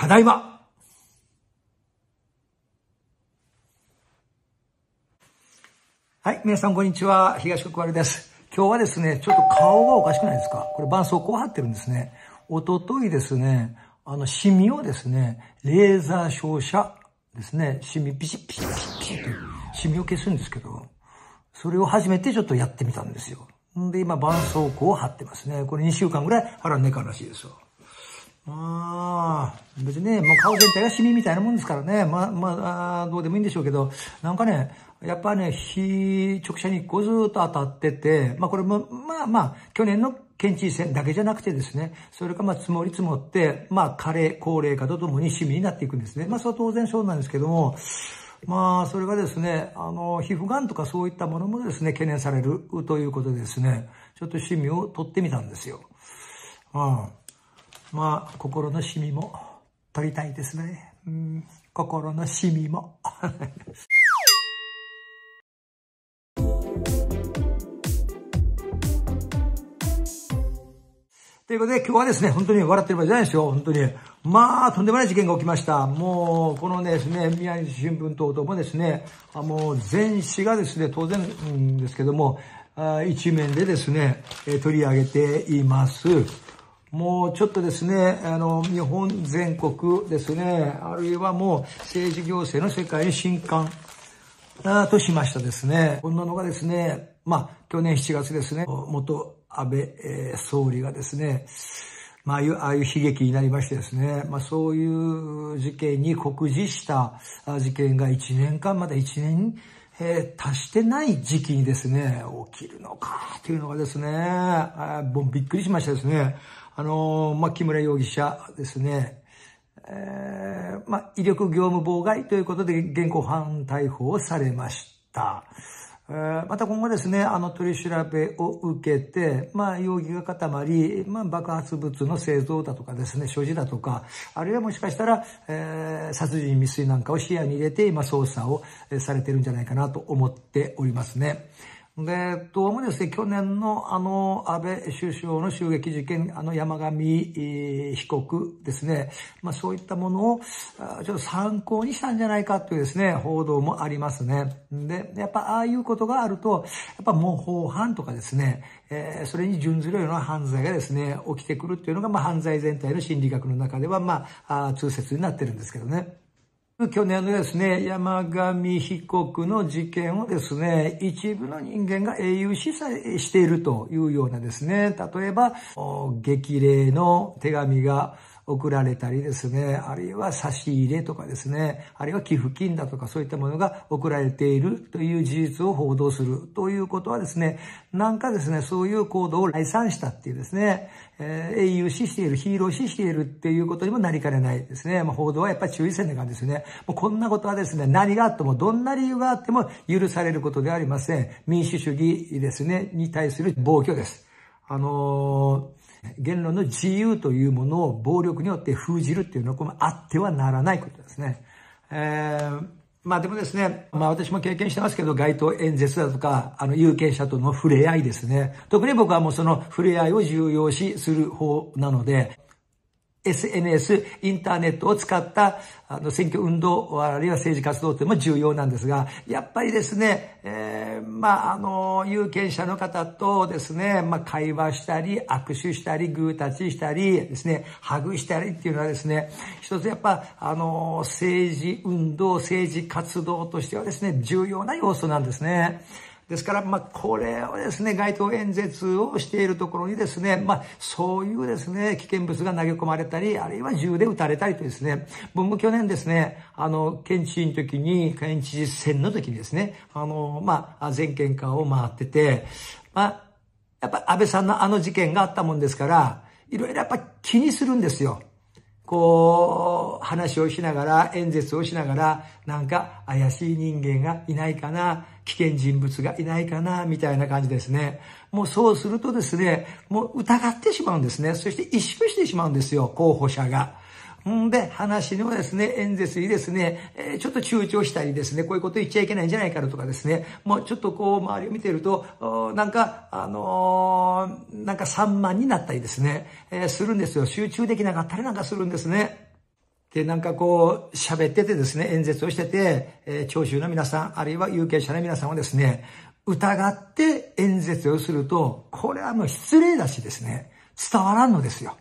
ただいまはい、皆さんこんにちは。東国原です。今日はですね、ちょっと顔がおかしくないですかこれ絆創膏貼ってるんですね。おとといですね、あの、シミをですね、レーザー照射ですね、シミピシッピシッピシッピシッと、シミを消すんですけど、それを初めてちょっとやってみたんですよ。で、今、絆創膏を貼ってますね。これ2週間ぐらい貼らねえからしいですよ。ああ、別にね、もう顔全体がシミみたいなもんですからね、まあ、まあ、どうでもいいんでしょうけど、なんかね、やっぱね、非直射日光ずっと当たってて、まあこれも、まあまあ、去年の県知事選だけじゃなくてですね、それがまあ積もり積もって、まあ加齢、高齢化とともにシミになっていくんですね。まあそれは当然そうなんですけども、まあそれがですね、あの、皮膚がんとかそういったものもですね、懸念されるということでですね、ちょっとシミを取ってみたんですよ。うん。まあ、心のシミも取りたいですね。うん、心のシミも。ということで、今日はですね、本当に笑ってる場合じゃないですよ、本当に。まあ、とんでもない事件が起きました。もう、このですね、宮西新聞等々もですね、あもう全紙がですね、当然、うんですけども、あ一面でですね、取り上げています。もうちょっとですね、あの、日本全国ですね、あるいはもう政治行政の世界に震撼としましたですね。こんなのがですね、まあ、去年7月ですね、元安倍、えー、総理がですね、まあ、あいう、あいう悲劇になりましてですね、まあ、そういう事件に酷似した事件が1年間、まだ1年えー、達してない時期にですね、起きるのかというのがですね、あもうびっくりしましたですね。あのー、まあ、木村容疑者ですね、えー、まあ、威力業務妨害ということで現行犯逮捕をされました。また今後ですね、あの取り調べを受けて、まあ容疑が固まり、まあ爆発物の製造だとかですね、所持だとか、あるいはもしかしたら、えー、殺人未遂なんかを視野に入れて、今捜査をされてるんじゃないかなと思っておりますね。で、うもですね、去年のあの、安倍首相の襲撃事件、あの山上被告ですね、まあそういったものを、ちょっと参考にしたんじゃないかというですね、報道もありますね。で、やっぱああいうことがあると、やっぱ模倣犯とかですね、えー、それに準ずるような犯罪がですね、起きてくるっていうのが、まあ犯罪全体の心理学の中では、まあ、あ通説になってるんですけどね。去年のですね、山上被告の事件をですね、一部の人間が英雄視しているというようなですね、例えば、激励の手紙が送られたりですね、あるいは差し入れとかですね、あるいは寄付金だとかそういったものが送られているという事実を報道するということはですね、なんかですね、そういう行動を来賛したっていうですね、えー、英雄視している、ヒーロー視しているっていうことにもなりかねないですね。まあ、報道はやっぱり注意せえねがですね、もうこんなことはですね、何があっても、どんな理由があっても許されることではありません。民主主義ですね、に対する暴挙です。あのー言論の自由というものを暴力によって封じるっていうのは、これあってはならないことですね。えー、まあでもですね、まあ私も経験してますけど、街頭演説だとか、あの、有権者との触れ合いですね。特に僕はもうその触れ合いを重要視する方なので、SNS、インターネットを使った、あの、選挙運動、あるいは政治活動というのも重要なんですが、やっぱりですね、えー、まあ、あの、有権者の方とですね、まあ、会話したり、握手したり、グータチしたり、ですね、ハグしたりっていうのはですね、一つやっぱ、あの、政治運動、政治活動としてはですね、重要な要素なんですね。ですから、まあ、これをですね、街頭演説をしているところにですね、まあ、そういうですね、危険物が投げ込まれたり、あるいは銃で撃たれたりとですね、僕も去年ですね、あの、県知事の時に、県知事選の時にですね、あの、まあ、全県間を回ってて、まあ、やっぱ安倍さんのあの事件があったもんですから、いろいろやっぱ気にするんですよ。こう、話をしながら、演説をしながら、なんか怪しい人間がいないかな、危険人物がいないかな、みたいな感じですね。もうそうするとですね、もう疑ってしまうんですね。そして萎縮してしまうんですよ、候補者が。んで、話のですね、演説にですね、えちょっと躊躇したりですね、こういうこと言っちゃいけないんじゃないかとかですね、もうちょっとこう、周りを見てると、なんか、あのー、なんか散漫になったりですね、えするんですよ。集中できなかったりなんかするんですね。で、なんかこう、喋っててですね、演説をしてて、えー、聴衆の皆さん、あるいは有権者の皆さんをですね、疑って演説をすると、これはもう失礼だしですね、伝わらんのですよ。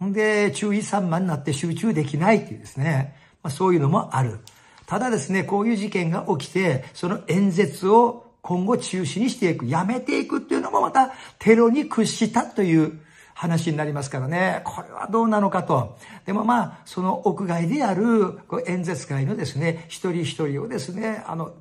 ほんで、注意散漫になって集中できないっていうですね、まあ、そういうのもある。ただですね、こういう事件が起きて、その演説を今後中止にしていく、やめていくっていうのもまたテロに屈したという話になりますからね、これはどうなのかと。でもまあ、その屋外である演説会のですね、一人一人をですね、あの、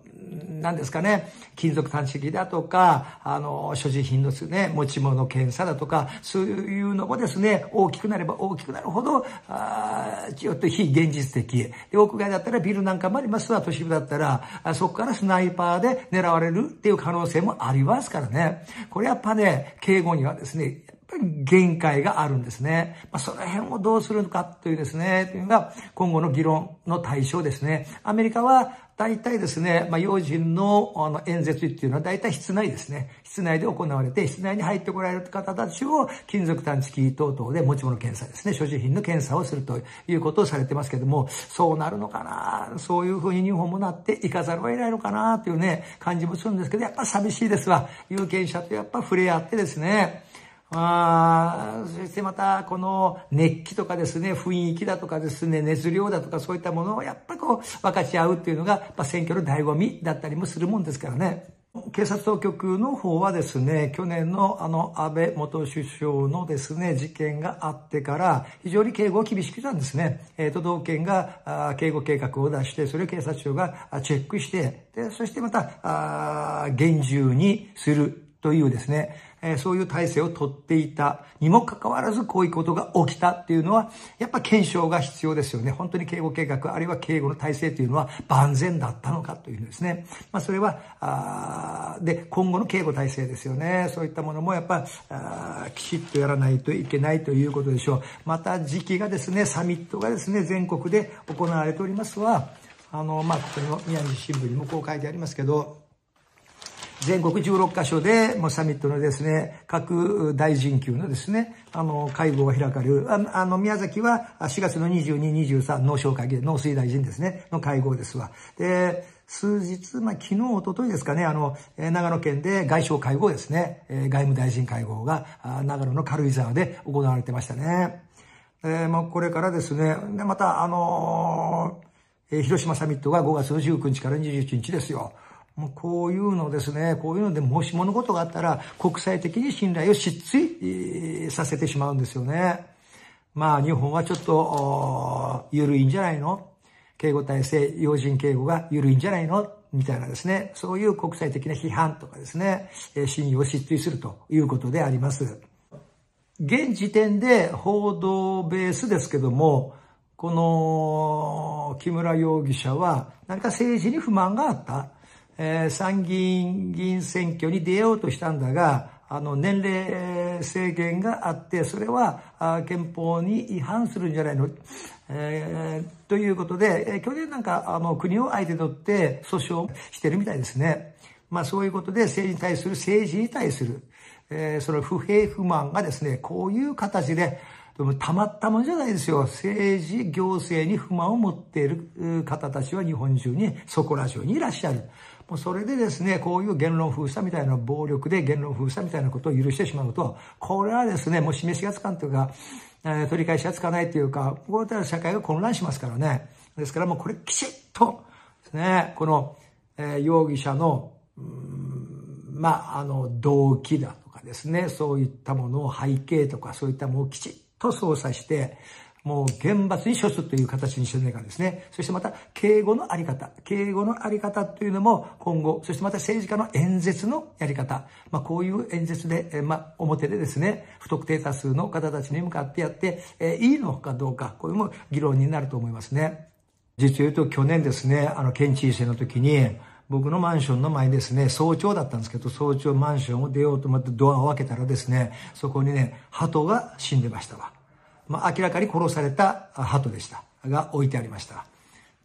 何ですかね、金属探知機だとか、あの、所持品のですね、持ち物検査だとか、そういうのもですね、大きくなれば大きくなるほど、あちょっと非現実的。で、屋外だったらビルなんかもありますわ、都市部だったら、そこからスナイパーで狙われるっていう可能性もありますからね。これやっぱね、警護にはですね、ぱり限界があるんですね。まあ、その辺をどうするのかというですね、というのが今後の議論の対象ですね。アメリカは大体ですね、まあ、要人のあの演説っていうのは大体室内ですね。室内で行われて、室内に入ってこられる方たちを金属探知機等々で持ち物検査ですね、所持品の検査をするということをされてますけども、そうなるのかなそういうふうに日本もなっていかざるを得ないのかなというね、感じもするんですけど、やっぱ寂しいですわ。有権者とやっぱ触れ合ってですね、ああ、そしてまた、この熱気とかですね、雰囲気だとかですね、熱量だとかそういったものをやっぱりこう、分かち合うっていうのが、まあ、選挙の醍醐味だったりもするもんですからね。警察当局の方はですね、去年のあの安倍元首相のですね、事件があってから、非常に警護を厳しくしたんですね。えー、都道府県が警護計画を出して、それを警察庁がチェックして、でそしてまた、厳重にするというですね、えそういう体制をとっていたにもかかわらずこういうことが起きたっていうのは、やっぱ検証が必要ですよね。本当に警護計画、あるいは警護の体制というのは万全だったのかというですね。まあ、それは、あで、今後の警護体制ですよね。そういったものもやっぱ、あきちっとやらないといけないということでしょう。また時期がですね、サミットがですね、全国で行われておりますは、あの、まあ、ここの宮城新聞にもこう書いてありますけど、全国16カ所で、もうサミットのですね、各大臣級のですね、あの、会合が開かれる。あの、宮崎は4月の22、23、農商会議、農水大臣ですね、の会合ですわ。で、数日、まあ、昨日、おとといですかね、あの、長野県で外相会合ですね、外務大臣会合が、長野の軽井沢で行われてましたね。えー、まあ、これからですね、で、また、あのー、広島サミットが5月の19日から21日ですよ。もうこういうのですね、こういうのでもし物事があったら国際的に信頼を失墜させてしまうんですよね。まあ日本はちょっと緩いんじゃないの警護体制、要人警護が緩いんじゃないのみたいなですね、そういう国際的な批判とかですね、信用を失墜するということであります。現時点で報道ベースですけども、この木村容疑者は何か政治に不満があった。えー、参議院議員選挙に出ようとしたんだが、あの、年齢制限があって、それは憲法に違反するんじゃないの、えー、ということで、去年なんか、あの、国を相手取って訴訟してるみたいですね。まあそういうことで政治に対する、政治に対する、えー、その不平不満がですね、こういう形で、でもたまったもんじゃないですよ。政治、行政に不満を持っている方たちは日本中に、そこら中にいらっしゃる。もうそれでですね、こういう言論封鎖みたいな暴力で言論封鎖みたいなことを許してしまうと、これはですね、もう示しがつかんというか、え取り返しがつかないというか、これいった社会が混乱しますからね。ですからもうこれきちっとですね、この、え容疑者の、まあ、あの、動機だとかですね、そういったものを背景とか、そういったものをきちっと操作して、もう厳罰に処すという形にしながらですね、そしてまた敬語のあり方、敬語のあり方というのも今後、そしてまた政治家の演説のやり方、まあこういう演説で、えまあ表でですね、不特定多数の方たちに向かってやって、えいいのかどうか、これも議論になると思いますね。実を言うと去年ですね、あの県知事選の時に、僕のマンションの前ですね、早朝だったんですけど、早朝マンションを出ようと思ってドアを開けたらですね、そこにね、鳩が死んでましたわ。まあ、明らかに殺された鳩でした。が置いてありました。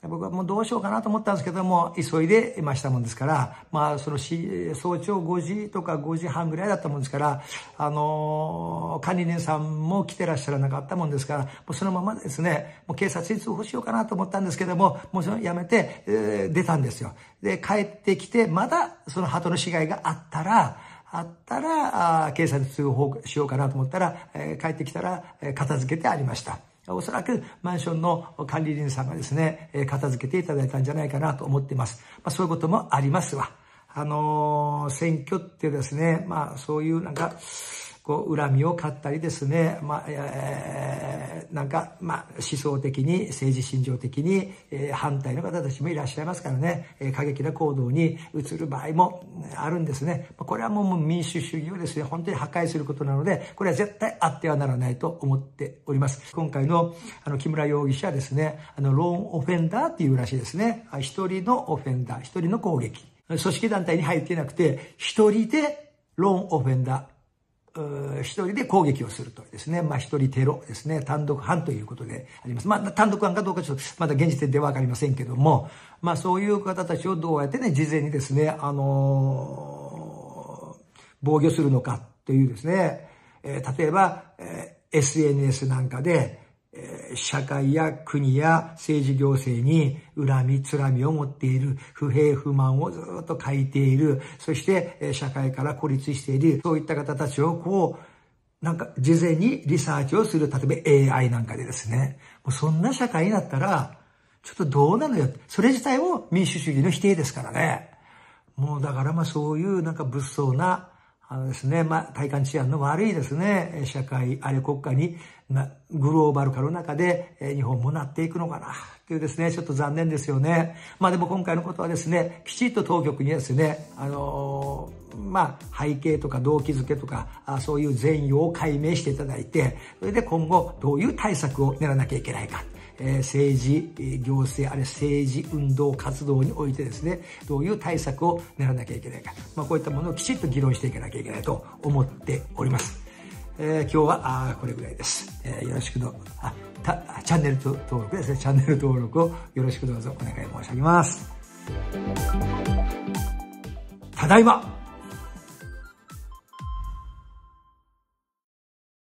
僕はもうどうしようかなと思ったんですけども、急いでいましたもんですから、まあその早朝5時とか5時半ぐらいだったもんですから、あのー、管理人さんも来てらっしゃらなかったもんですから、もうそのままですね、もう警察に通報しようかなと思ったんですけども、もうそのやめて、えー、出たんですよ。で、帰ってきて、まだその鳩の死骸があったら、あったら、警察に通報しようかなと思ったら、帰ってきたら、片付けてありました。おそらくマンションの管理人さんがですね、片付けていただいたんじゃないかなと思っています。まあ、そういうこともありますわ。あのー、選挙ってですね、まあそういうなんか、こう恨みを買ったりですね、まあえー、なんか、まあ、思想的に政治信条的に、えー、反対の方たちもいらっしゃいますからね、えー、過激な行動に移る場合もあるんですねこれはもう民主主義をですね本当に破壊することなのでこれは絶対あってはならないと思っております今回のあの木村容疑者はですねあのローンオフェンダーっていうらしいですね一人のオフェンダー一人の攻撃組織団体に入っていなくて一人でローンオフェンダー一人で攻撃をするとですね。まあ一人テロですね。単独犯ということであります。まあ単独犯かどうかちょっとまだ現時点ではわかりませんけども、まあそういう方たちをどうやってね、事前にですね、あのー、防御するのかというですね、えー、例えば、えー、SNS なんかで、社会や国や政治行政に恨み、つらみを持っている、不平不満をずっと書いている、そして社会から孤立している、そういった方たちをこう、なんか事前にリサーチをする、例えば AI なんかでですね、もうそんな社会になったら、ちょっとどうなのよ。それ自体も民主主義の否定ですからね。もうだからまあそういうなんか物騒なあのですね、まあ、体感治安の悪いですね、社会、あるいは国家に、な、グローバル化の中で、え日本もなっていくのかな、というですね、ちょっと残念ですよね。まあでも今回のことはですね、きちっと当局にですね、あのー、まあ、背景とか動機づけとか、あそういう全容を解明していただいて、それで今後どういう対策を練らなきゃいけないか。え政治、行政、あるいは政治運動活動においてですね、どういう対策を練らなきゃいけないか、まあ、こういったものをきちっと議論していかなきゃいけないと思っております。えー、今日はあこれぐらいです。えー、よろしくどあたチャンネル登録ですね。チャンネル登録をよろしくどうぞお願い申し上げます。ただいま